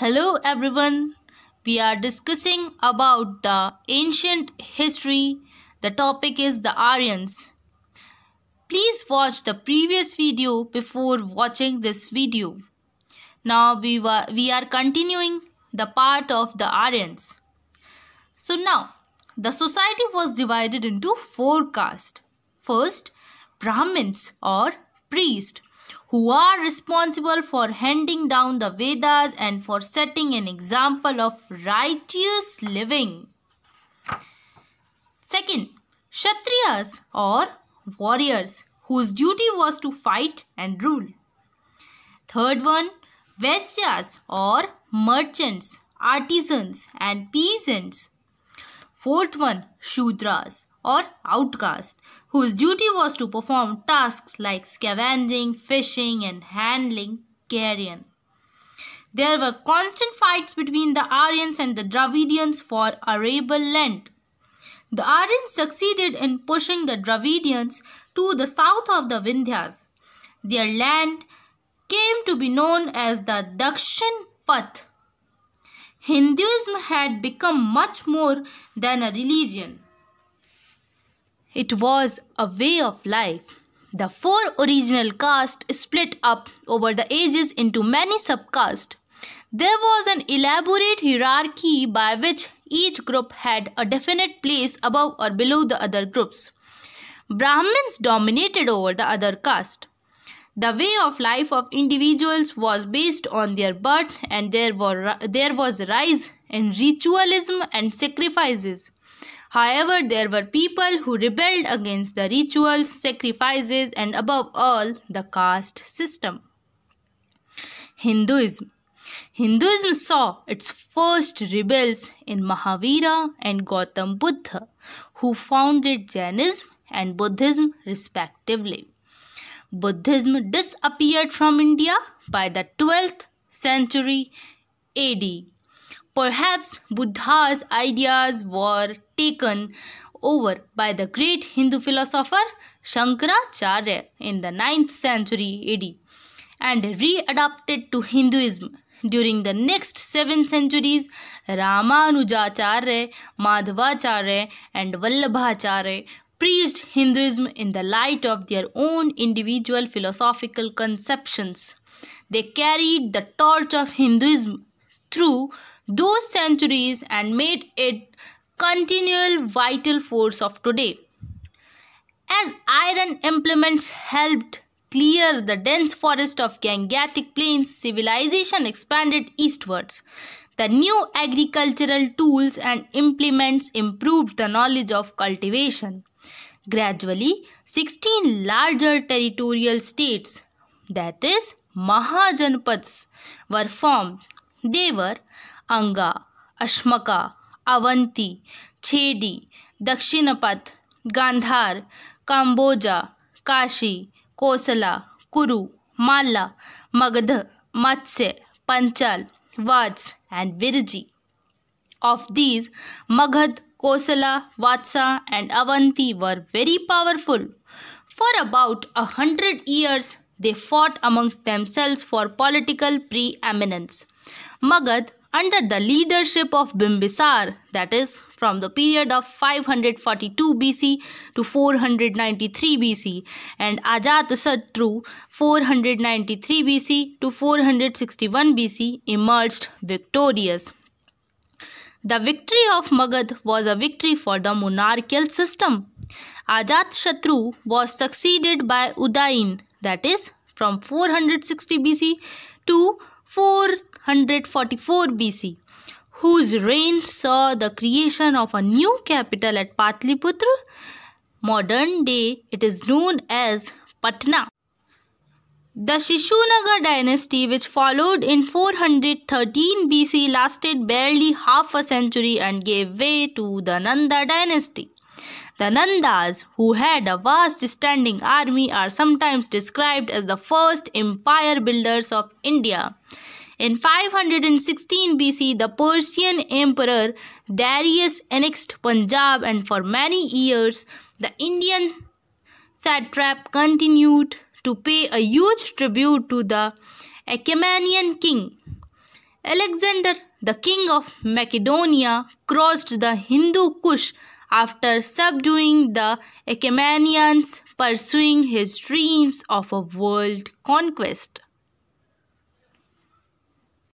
Hello everyone. We are discussing about the ancient history. The topic is the Aryans. Please watch the previous video before watching this video. Now we, were, we are continuing the part of the Aryans. So now the society was divided into four castes. First, Brahmins or priests who are responsible for handing down the Vedas and for setting an example of righteous living. Second, Kshatriyas or warriors whose duty was to fight and rule. Third one, Vaisyas or merchants, artisans and peasants. Fourth one, Shudras or outcast, whose duty was to perform tasks like scavenging, fishing, and handling carrion. There were constant fights between the Aryans and the Dravidians for arable land. The Aryans succeeded in pushing the Dravidians to the south of the Vindhyas. Their land came to be known as the Dakshin Path. Hinduism had become much more than a religion. It was a way of life. The four original castes split up over the ages into many subcastes. There was an elaborate hierarchy by which each group had a definite place above or below the other groups. Brahmins dominated over the other caste. The way of life of individuals was based on their birth and there, were, there was rise in ritualism and sacrifices. However, there were people who rebelled against the rituals, sacrifices, and above all, the caste system. Hinduism Hinduism saw its first rebels in Mahavira and Gautam Buddha, who founded Jainism and Buddhism respectively. Buddhism disappeared from India by the 12th century AD. Perhaps Buddha's ideas were taken over by the great Hindu philosopher Shankaracharya in the 9th century AD and readapted to Hinduism. During the next seven centuries, Ramanujacharya, Madhvacharya, and Vallabhacharya preached Hinduism in the light of their own individual philosophical conceptions. They carried the torch of Hinduism through those centuries and made it continual vital force of today. As iron implements helped clear the dense forest of Gangetic plains, civilization expanded eastwards. The new agricultural tools and implements improved the knowledge of cultivation. Gradually, 16 larger territorial states, that is, Mahajanpads, were formed. They were Anga, Ashmaka, Avanti छेडी दक्षिणपथ Gandhara काम्बोजा Kashi कोसला कुरु माला Magadh Matsya, Panchal, Vats, and Virji. Of these, Maghad, Kosala, Vatsa, and Avanti were very powerful. For about a hundred years, they fought amongst themselves for political preeminence. Maghad under the leadership of Bimbisar, that is, from the period of 542 BC to 493 BC, and Ajatasattu 493 BC to 461 BC emerged victorious. The victory of Magad was a victory for the monarchical system. Ajatasattu was succeeded by Udayin, that is, from 460 BC to 4 144 BC, whose reign saw the creation of a new capital at Patliputra. Modern day, it is known as Patna. The Shishunaga dynasty, which followed in 413 BC, lasted barely half a century and gave way to the Nanda dynasty. The Nandas, who had a vast standing army, are sometimes described as the first empire builders of India. In 516 BC, the Persian emperor Darius annexed Punjab and for many years, the Indian satrap continued to pay a huge tribute to the Achaemenian king. Alexander, the king of Macedonia, crossed the Hindu Kush after subduing the Achaemenians, pursuing his dreams of a world conquest.